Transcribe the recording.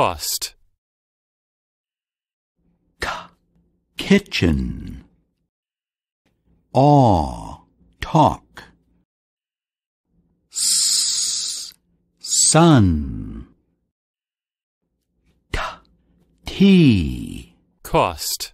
Cost. K kitchen. Aw, talk. S sun. T tea. Cost.